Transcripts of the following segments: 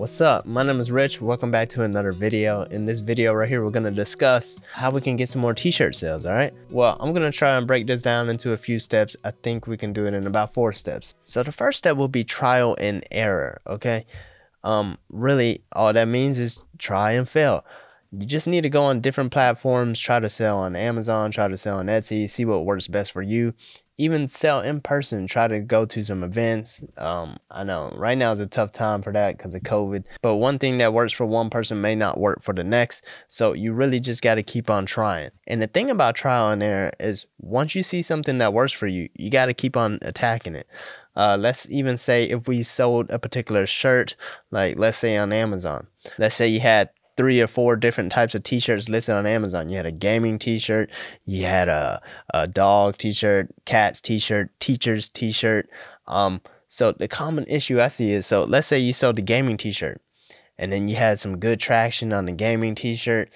What's up? My name is Rich. Welcome back to another video. In this video right here, we're gonna discuss how we can get some more t-shirt sales, all right? Well, I'm gonna try and break this down into a few steps. I think we can do it in about four steps. So the first step will be trial and error, okay? Um, really, all that means is try and fail you just need to go on different platforms, try to sell on Amazon, try to sell on Etsy, see what works best for you. Even sell in person, try to go to some events. Um, I know right now is a tough time for that because of COVID, but one thing that works for one person may not work for the next. So you really just got to keep on trying. And the thing about trial and error is once you see something that works for you, you got to keep on attacking it. Uh, let's even say if we sold a particular shirt, like let's say on Amazon, let's say you had three or four different types of t-shirts listed on Amazon. You had a gaming t-shirt, you had a, a dog t-shirt, cats t-shirt, teachers t-shirt. Um, so the common issue I see is so let's say you sold the gaming t-shirt and then you had some good traction on the gaming t-shirt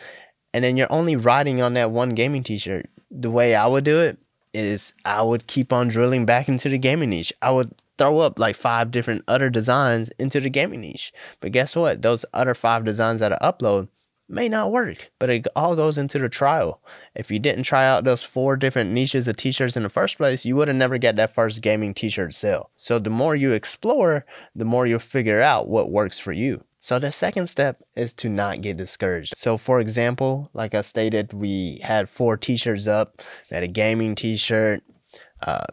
and then you're only riding on that one gaming t-shirt. The way I would do it is I would keep on drilling back into the gaming niche. I would throw up like five different other designs into the gaming niche. But guess what? Those other five designs that I upload may not work, but it all goes into the trial. If you didn't try out those four different niches of t-shirts in the first place, you would have never get that first gaming t-shirt sale. So the more you explore, the more you'll figure out what works for you. So the second step is to not get discouraged. So for example, like I stated, we had four t-shirts up. We had a gaming t-shirt, uh,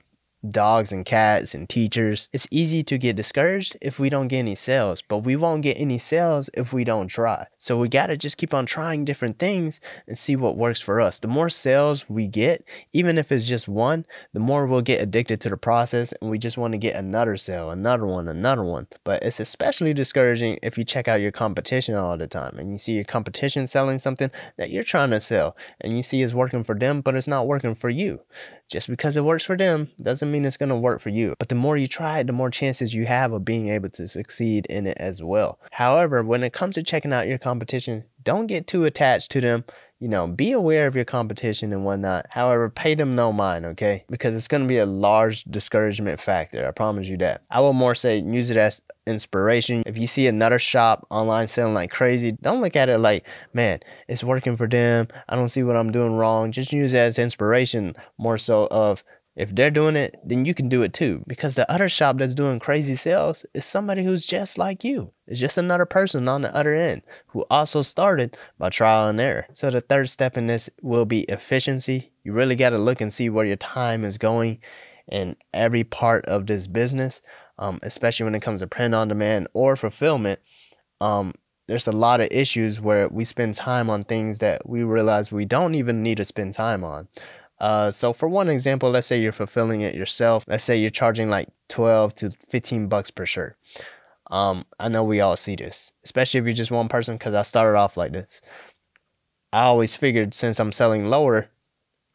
dogs and cats and teachers. It's easy to get discouraged if we don't get any sales, but we won't get any sales if we don't try. So we gotta just keep on trying different things and see what works for us. The more sales we get, even if it's just one, the more we'll get addicted to the process and we just wanna get another sale, another one, another one. But it's especially discouraging if you check out your competition all the time and you see your competition selling something that you're trying to sell and you see it's working for them, but it's not working for you. Just because it works for them doesn't doesn't mean it's going to work for you. But the more you try it, the more chances you have of being able to succeed in it as well. However, when it comes to checking out your competition, don't get too attached to them. You know, be aware of your competition and whatnot. However, pay them no mind, okay? Because it's going to be a large discouragement factor. I promise you that. I will more say use it as inspiration. If you see another shop online selling like crazy, don't look at it like, man, it's working for them. I don't see what I'm doing wrong. Just use it as inspiration more so of if they're doing it, then you can do it too. Because the other shop that's doing crazy sales is somebody who's just like you. It's just another person on the other end who also started by trial and error. So the third step in this will be efficiency. You really got to look and see where your time is going in every part of this business, um, especially when it comes to print on demand or fulfillment. Um, there's a lot of issues where we spend time on things that we realize we don't even need to spend time on. Uh, so for one example, let's say you're fulfilling it yourself. Let's say you're charging like 12 to 15 bucks per shirt. Um, I know we all see this, especially if you're just one person, because I started off like this. I always figured since I'm selling lower,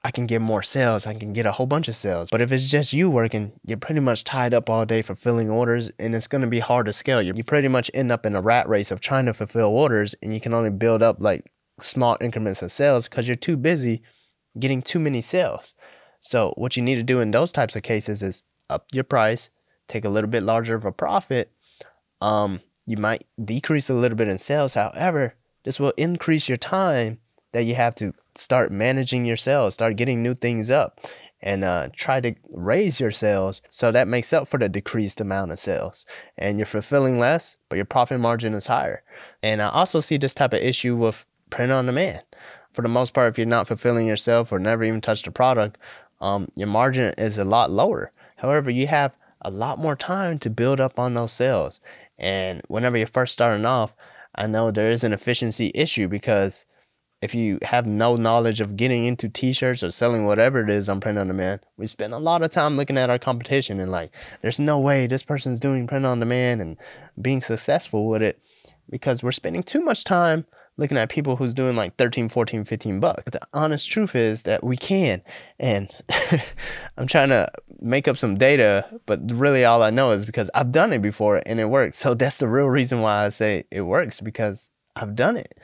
I can get more sales, I can get a whole bunch of sales. But if it's just you working, you're pretty much tied up all day fulfilling orders and it's gonna be hard to scale. You pretty much end up in a rat race of trying to fulfill orders and you can only build up like small increments of sales because you're too busy getting too many sales. So what you need to do in those types of cases is up your price, take a little bit larger of a profit. Um, you might decrease a little bit in sales. However, this will increase your time that you have to start managing your sales, start getting new things up, and uh, try to raise your sales so that makes up for the decreased amount of sales. And you're fulfilling less, but your profit margin is higher. And I also see this type of issue with print on demand for the most part, if you're not fulfilling yourself or never even touched a product, um, your margin is a lot lower. However, you have a lot more time to build up on those sales. And whenever you're first starting off, I know there is an efficiency issue because if you have no knowledge of getting into t-shirts or selling whatever it is on print on demand, we spend a lot of time looking at our competition and like, there's no way this person's doing print on demand and being successful with it because we're spending too much time looking at people who's doing like 13, 14, 15 bucks. But the honest truth is that we can. And I'm trying to make up some data, but really all I know is because I've done it before and it works. So that's the real reason why I say it works because I've done it.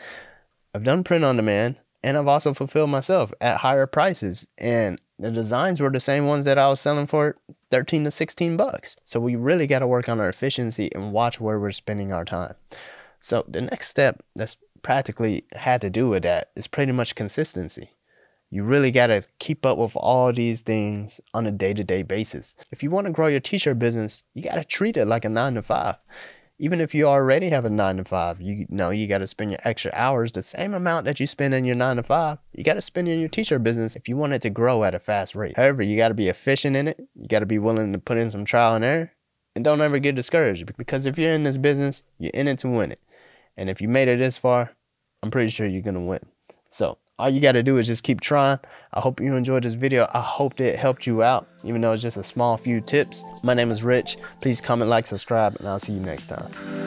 I've done print on demand and I've also fulfilled myself at higher prices. And the designs were the same ones that I was selling for 13 to 16 bucks. So we really got to work on our efficiency and watch where we're spending our time. So the next step that's practically had to do with that is pretty much consistency. You really got to keep up with all these things on a day to day basis. If you want to grow your t shirt business, you got to treat it like a nine to five. Even if you already have a nine to five, you know you got to spend your extra hours, the same amount that you spend in your nine to five, you got to spend in your t shirt business if you want it to grow at a fast rate. However, you got to be efficient in it, you got to be willing to put in some trial and error, and don't ever get discouraged because if you're in this business, you're in it to win it. And if you made it this far, I'm pretty sure you're going to win. So all you got to do is just keep trying. I hope you enjoyed this video. I hope it helped you out, even though it's just a small few tips. My name is Rich. Please comment, like, subscribe, and I'll see you next time.